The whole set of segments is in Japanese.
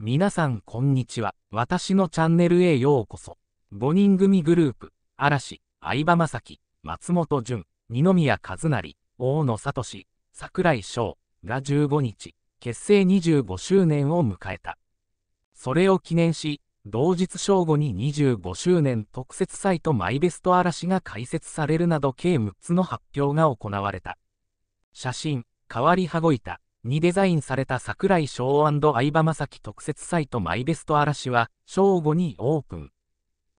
皆さんこんにちは。私のチャンネルへようこそ。5人組グループ、嵐、相葉雅紀、松本潤、二宮和也、大野聡、櫻井翔が15日、結成25周年を迎えた。それを記念し、同日正午に25周年特設サイトマイベスト嵐が開設されるなど計6つの発表が行われた。写真、変わり羽子板、にデザインされた櫻井翔相葉雅紀特設サイトマイベスト嵐は正午にオープン。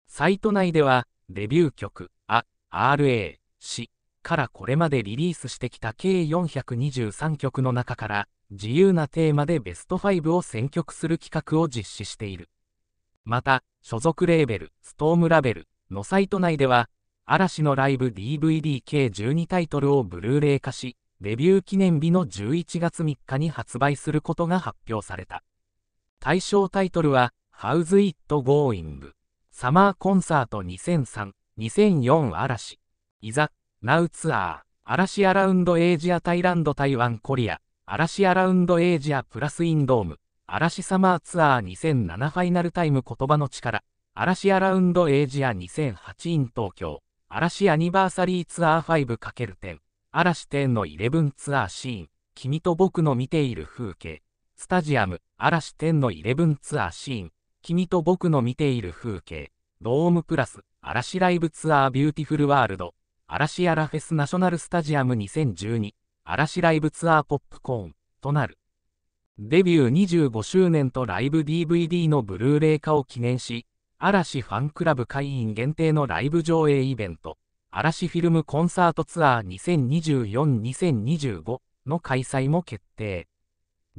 サイト内ではデビュー曲、あ、RA、c からこれまでリリースしてきた計423曲の中から自由なテーマでベスト5を選曲する企画を実施している。また、所属レーベル、ストームラベルのサイト内では、嵐のライブ DVD 計12タイトルをブルーレイ化し、デビュー記念日の11月3日に発売することが発表された。対象タイトルは、How's It Going? サマーコンサート2003、2004嵐、いざ、ナウツアー、嵐アラウンドエイジアタイランド台湾コリア、嵐アラウンドエイジアプラスインドーム、嵐サマーツアー2007ファイナルタイム言葉の力、嵐アラウンドエイジア2008イン東京、嵐アニバーサリーツアー 5×10。嵐10の11ツアーシーン、君と僕の見ている風景、スタジアム、嵐10の11ツアーシーン、君と僕の見ている風景、ドームプラス、嵐ライブツアービューティフルワールド、嵐やらフェスナショナルスタジアム2012、嵐ライブツアーポップコーン、となる。デビュー25周年とライブ DVD のブルーレイ化を記念し、嵐ファンクラブ会員限定のライブ上映イベント、嵐フィルムコンサートツアー2024-2025の開催も決定。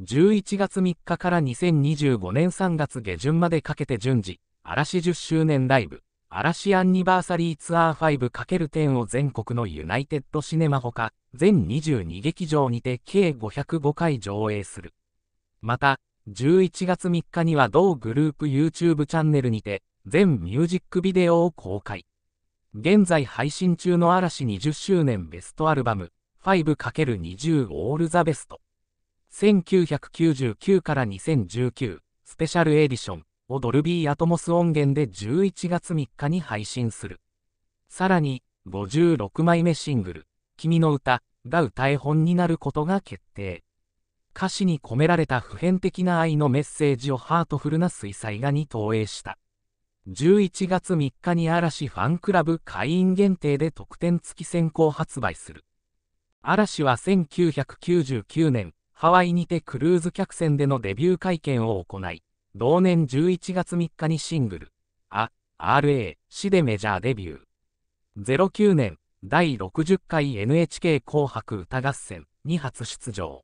11月3日から2025年3月下旬までかけて順次、嵐10周年ライブ、嵐アンニバーサリーツアー 5×10 を全国のユナイテッドシネマほか、全22劇場にて計505回上映する。また、11月3日には同グループ YouTube チャンネルにて、全ミュージックビデオを公開。現在配信中の嵐20周年ベストアルバム 5×20 オールザベスト1999から2019スペシャルエディションをドルビーアトモス音源で11月3日に配信する。さらに、56枚目シングル、君の歌が歌え本になることが決定。歌詞に込められた普遍的な愛のメッセージをハートフルな水彩画に投影した。11月3日に嵐ファンクラブ会員限定で特典付き先行発売する。嵐は1999年、ハワイにてクルーズ客船でのデビュー会見を行い、同年11月3日にシングル、あ、RA、市でメジャーデビュー。09年、第60回 NHK 紅白歌合戦に初出場。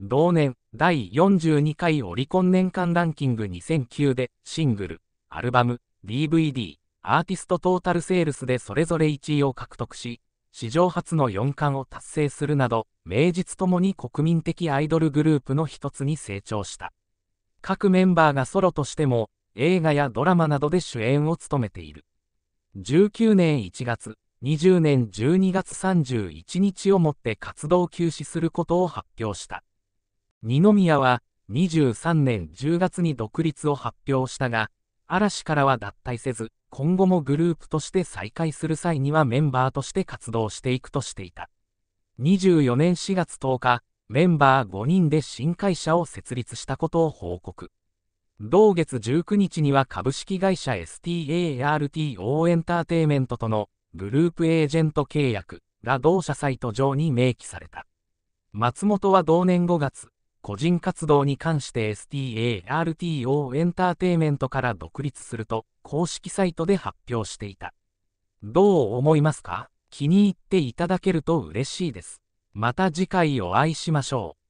同年、第42回オリコン年間ランキング2009でシングル、アルバム、DVD、アーティストトータルセールスでそれぞれ1位を獲得し、史上初の4冠を達成するなど、名実ともに国民的アイドルグループの一つに成長した。各メンバーがソロとしても、映画やドラマなどで主演を務めている。19年1月、20年12月31日をもって活動休止することを発表した。二宮は、23年10月に独立を発表したが、嵐からは脱退せず、今後もグループとして再開する際にはメンバーとして活動していくとしていた。24年4月10日、メンバー5人で新会社を設立したことを報告。同月19日には株式会社 STARTO エンターテイメントとのグループエージェント契約が同社サイト上に明記された。松本は同年5月、個人活動に関して STARTO エンターテイメントから独立すると公式サイトで発表していた。どう思いますか気に入っていただけると嬉しいです。また次回お会いしましょう。